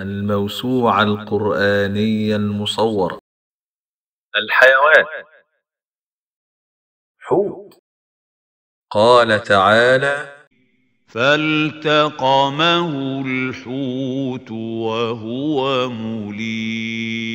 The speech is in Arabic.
الموسوعة القرآنية المصور الحيوان حوت قال تعالى فالتقمه الحوت وهو مليم